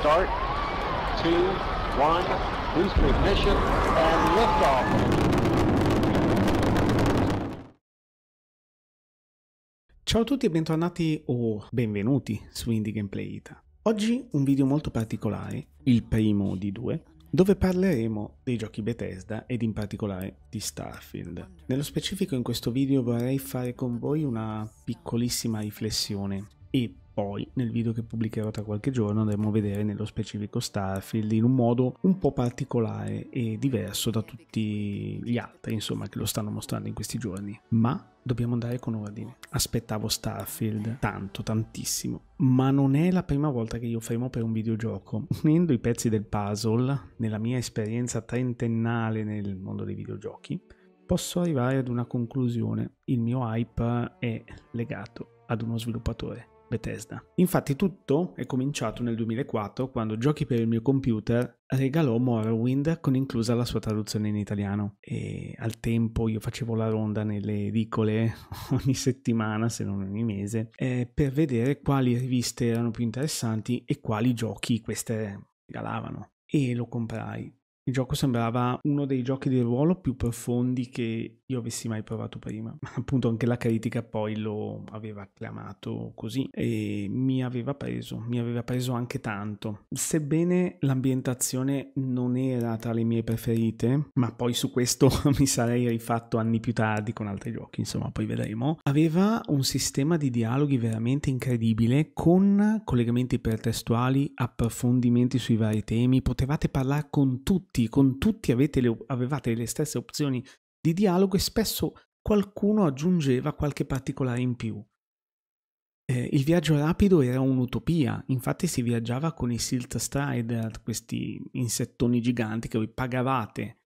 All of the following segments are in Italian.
start, two, one, boost ignition, and liftoff. Ciao a tutti e bentornati o oh, benvenuti su Indie Gameplay Ita. Oggi un video molto particolare, il primo di due, dove parleremo dei giochi Bethesda ed in particolare di Starfield. Nello specifico in questo video vorrei fare con voi una piccolissima riflessione e poi nel video che pubblicherò tra qualche giorno andremo a vedere nello specifico Starfield in un modo un po' particolare e diverso da tutti gli altri insomma che lo stanno mostrando in questi giorni ma dobbiamo andare con ordine aspettavo Starfield tanto tantissimo ma non è la prima volta che io fermo per un videogioco unendo i pezzi del puzzle nella mia esperienza trentennale nel mondo dei videogiochi posso arrivare ad una conclusione il mio hype è legato ad uno sviluppatore Bethesda. Infatti tutto è cominciato nel 2004 quando Giochi per il mio computer regalò Morrowind con inclusa la sua traduzione in italiano e al tempo io facevo la ronda nelle edicole ogni settimana se non ogni mese eh, per vedere quali riviste erano più interessanti e quali giochi queste regalavano e lo comprai. Il gioco sembrava uno dei giochi di ruolo più profondi che io avessi mai provato prima. Appunto anche la critica poi lo aveva acclamato così e mi aveva preso, mi aveva preso anche tanto. Sebbene l'ambientazione non era tra le mie preferite, ma poi su questo mi sarei rifatto anni più tardi con altri giochi, insomma poi vedremo, aveva un sistema di dialoghi veramente incredibile con collegamenti ipertestuali, approfondimenti sui vari temi, potevate parlare con tutti, con tutti avete le, avevate le stesse opzioni di dialogo e spesso qualcuno aggiungeva qualche particolare in più. Eh, il viaggio rapido era un'utopia, infatti si viaggiava con i Silt Strider, questi insettoni giganti che voi pagavate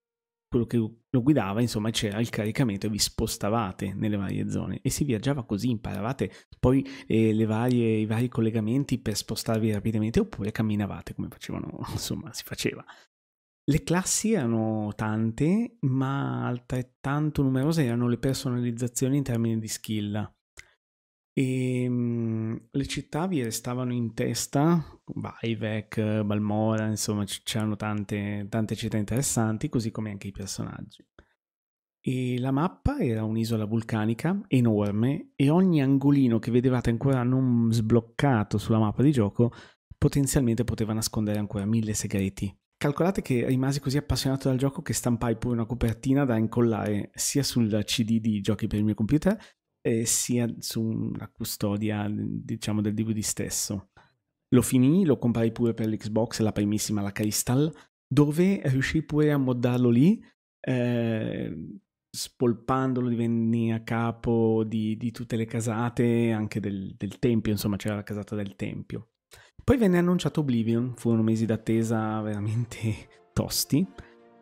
quello che lo guidava, insomma c'era il caricamento e vi spostavate nelle varie zone e si viaggiava così, imparavate poi eh, varie, i vari collegamenti per spostarvi rapidamente oppure camminavate come facevano, insomma si faceva. Le classi erano tante, ma altrettanto numerose erano le personalizzazioni in termini di skill. E, ehm, mh, le città vi restavano in testa, Baivec, Balmora, insomma c'erano tante, tante città interessanti, così come anche i personaggi. E la mappa era un'isola vulcanica enorme e ogni angolino che vedevate ancora non sbloccato sulla mappa di gioco potenzialmente poteva nascondere ancora mille segreti. Calcolate che rimasi così appassionato dal gioco che stampai pure una copertina da incollare sia sul CD di giochi per il mio computer eh, sia sulla custodia, diciamo, del DVD stesso. Lo finii, lo comprai pure per l'Xbox, la primissima, la Crystal, dove riuscii pure a moddarlo lì, eh, spolpandolo divenni a capo di, di, tutte le casate, anche del, del tempio, insomma c'era la casata del tempio. Poi venne annunciato Oblivion, furono mesi d'attesa veramente tosti.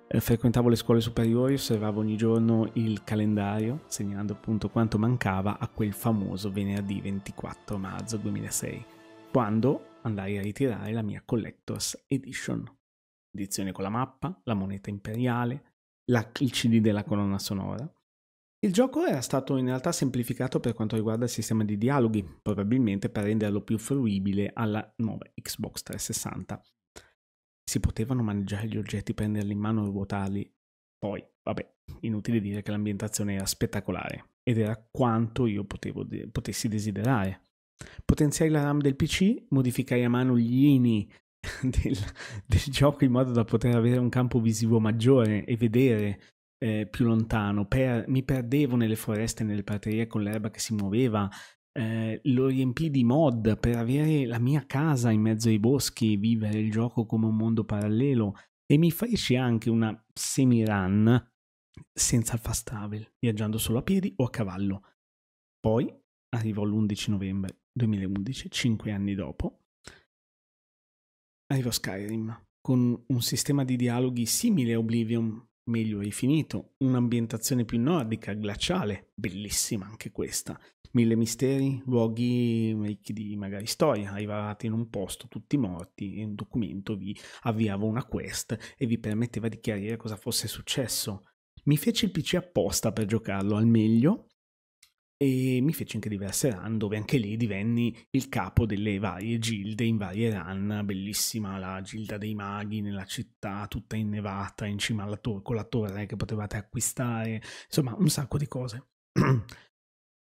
Eh, frequentavo le scuole superiori, osservavo ogni giorno il calendario, segnando appunto quanto mancava a quel famoso venerdì 24 marzo 2006, quando andai a ritirare la mia Collector's Edition. Edizione con la mappa, la moneta imperiale, la, il CD della colonna sonora, il gioco era stato in realtà semplificato per quanto riguarda il sistema di dialoghi, probabilmente per renderlo più fruibile alla nuova Xbox 360. Si potevano maneggiare gli oggetti, prenderli in mano e ruotarli. Poi, vabbè, inutile dire che l'ambientazione era spettacolare ed era quanto io potevo, potessi desiderare. Potenziai la RAM del PC, modificai a mano gli ini del, del gioco in modo da poter avere un campo visivo maggiore e vedere eh, più lontano, per, mi perdevo nelle foreste, nelle praterie con l'erba che si muoveva, eh, lo riempì di mod per avere la mia casa in mezzo ai boschi, vivere il gioco come un mondo parallelo e mi feci anche una semi-run senza fast travel, viaggiando solo a piedi o a cavallo. Poi arrivò l'11 novembre 2011, cinque anni dopo, arrivò Skyrim con un sistema di dialoghi simile a Oblivion, meglio hai finito, un'ambientazione più nordica, glaciale, bellissima anche questa, mille misteri, luoghi ricchi di magari storia, arrivavate in un posto tutti morti e un documento vi avviava una quest e vi permetteva di chiarire cosa fosse successo. Mi fece il PC apposta per giocarlo al meglio e mi feci anche diverse run dove anche lì divenni il capo delle varie gilde in varie run, bellissima la gilda dei maghi nella città tutta innevata in cima alla torre con la torre che potevate acquistare, insomma un sacco di cose.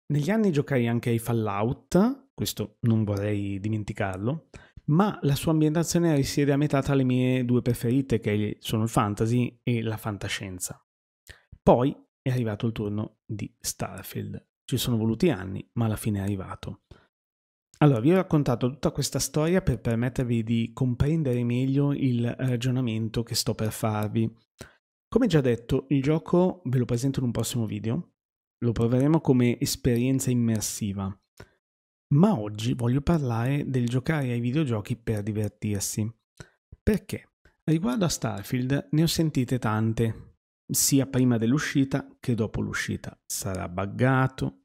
Negli anni giocai anche ai Fallout, questo non vorrei dimenticarlo, ma la sua ambientazione risiede a metà tra le mie due preferite che sono il fantasy e la fantascienza. Poi è arrivato il turno di Starfield ci sono voluti anni, ma alla fine è arrivato. Allora, vi ho raccontato tutta questa storia per permettervi di comprendere meglio il ragionamento che sto per farvi. Come già detto, il gioco ve lo presento in un prossimo video, lo proveremo come esperienza immersiva, ma oggi voglio parlare del giocare ai videogiochi per divertirsi. Perché? Riguardo a Starfield ne ho sentite tante, sia prima dell'uscita che dopo l'uscita. Sarà buggato,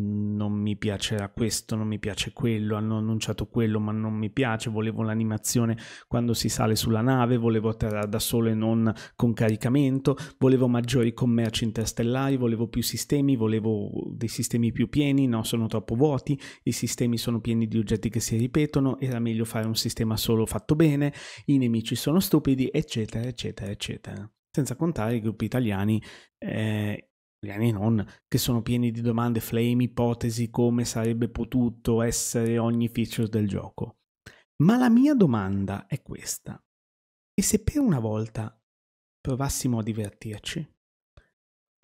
non mi piacerà questo, non mi piace quello, hanno annunciato quello ma non mi piace, volevo l'animazione quando si sale sulla nave, volevo atterrare da solo e non con caricamento, volevo maggiori commerci interstellari, volevo più sistemi, volevo dei sistemi più pieni, no, sono troppo vuoti, i sistemi sono pieni di oggetti che si ripetono, era meglio fare un sistema solo fatto bene, i nemici sono stupidi, eccetera, eccetera, eccetera senza contare i gruppi italiani, eh, italiani non, che sono pieni di domande, flame, ipotesi, come sarebbe potuto essere ogni feature del gioco. Ma la mia domanda è questa. E se per una volta provassimo a divertirci?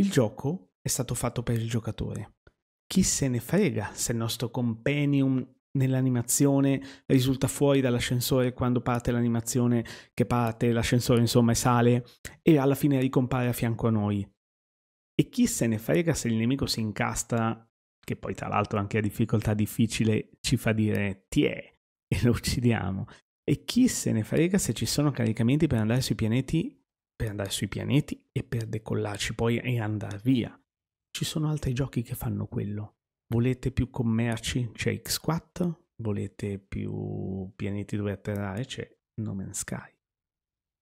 Il gioco è stato fatto per il giocatore. Chi se ne frega se il nostro companion nell'animazione risulta fuori dall'ascensore quando parte l'animazione che parte l'ascensore insomma e sale e alla fine ricompare a fianco a noi e chi se ne frega se il nemico si incastra che poi tra l'altro anche a difficoltà difficile ci fa dire tiè e lo uccidiamo e chi se ne frega se ci sono caricamenti per andare sui pianeti per andare sui pianeti e per decollarci poi e andare via ci sono altri giochi che fanno quello Volete più commerci? C'è X4. Volete più pianeti dove atterrare? C'è No Man's Sky.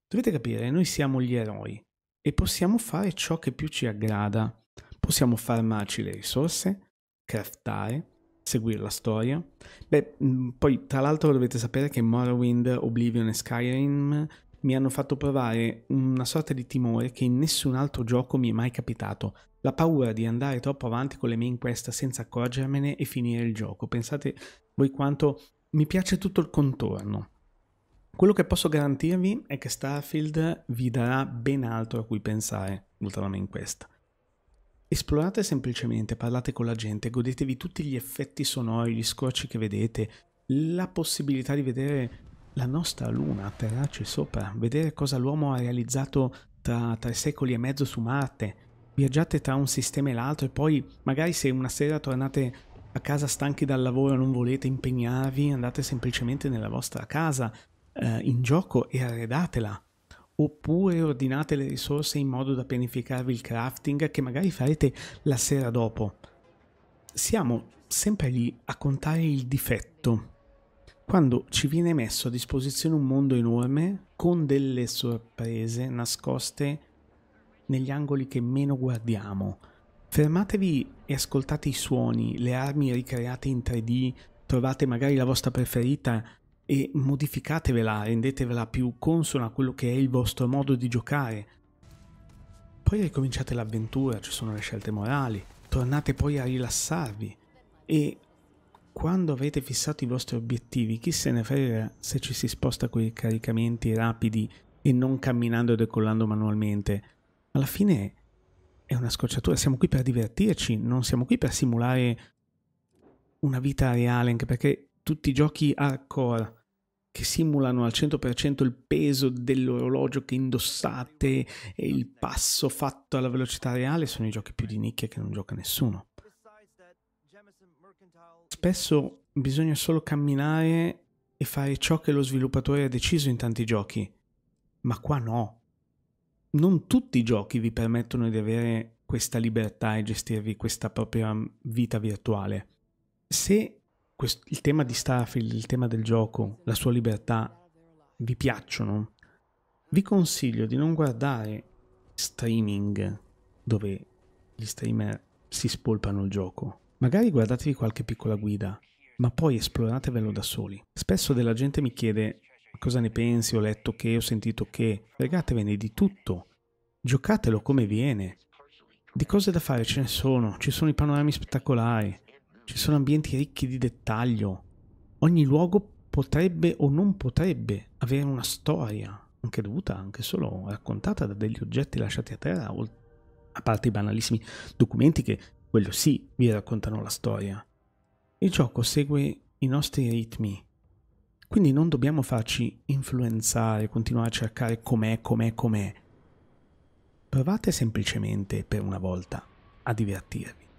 Dovete capire, noi siamo gli eroi e possiamo fare ciò che più ci aggrada. Possiamo farmarci le risorse, craftare, seguire la storia. Beh, mm, poi tra l'altro dovete sapere che Morrowind, Oblivion e Skyrim mi hanno fatto provare una sorta di timore che in nessun altro gioco mi è mai capitato. La paura di andare troppo avanti con le main quest senza accorgermene e finire il gioco. Pensate voi quanto mi piace tutto il contorno. Quello che posso garantirvi è che Starfield vi darà ben altro a cui pensare oltre alla main quest. Esplorate semplicemente, parlate con la gente, godetevi tutti gli effetti sonori, gli scorci che vedete, la possibilità di vedere la nostra Luna atterrarci sopra, vedere cosa l'uomo ha realizzato tra tre secoli e mezzo su Marte. Viaggiate tra un sistema e l'altro e poi magari se una sera tornate a casa stanchi dal lavoro e non volete impegnarvi, andate semplicemente nella vostra casa eh, in gioco e arredatela. Oppure ordinate le risorse in modo da pianificarvi il crafting che magari farete la sera dopo. Siamo sempre lì a contare il difetto quando ci viene messo a disposizione un mondo enorme con delle sorprese nascoste negli angoli che meno guardiamo. Fermatevi e ascoltate i suoni, le armi ricreate in 3D, trovate magari la vostra preferita e modificatevela, rendetevela più consona a quello che è il vostro modo di giocare. Poi ricominciate l'avventura, ci sono le scelte morali, tornate poi a rilassarvi e quando avete fissato i vostri obiettivi, chi se ne frega se ci si sposta con i caricamenti rapidi e non camminando e decollando manualmente? Alla fine è una scocciatura, siamo qui per divertirci, non siamo qui per simulare una vita reale, anche perché tutti i giochi hardcore che simulano al 100% il peso dell'orologio che indossate e il passo fatto alla velocità reale sono i giochi più di nicchia che non gioca nessuno. Spesso bisogna solo camminare e fare ciò che lo sviluppatore ha deciso in tanti giochi, ma qua no. Non tutti i giochi vi permettono di avere questa libertà e gestirvi questa propria vita virtuale. Se il tema di Starfield, il tema del gioco, la sua libertà vi piacciono, vi consiglio di non guardare streaming dove gli streamer si spolpano il gioco. Magari guardatevi qualche piccola guida, ma poi esploratevelo da soli. Spesso della gente mi chiede cosa ne pensi, ho letto che, ho sentito che, fregatevene di tutto, giocatelo come viene. Di cose da fare ce ne sono, ci sono i panorami spettacolari, ci sono ambienti ricchi di dettaglio. Ogni luogo potrebbe o non potrebbe avere una storia, anche dovuta, anche solo raccontata da degli oggetti lasciati a terra, a parte i banalissimi documenti che quello sì, vi raccontano la storia. Il gioco segue i nostri ritmi, quindi non dobbiamo farci influenzare, continuare a cercare com'è, com'è, com'è. Provate semplicemente per una volta a divertirvi.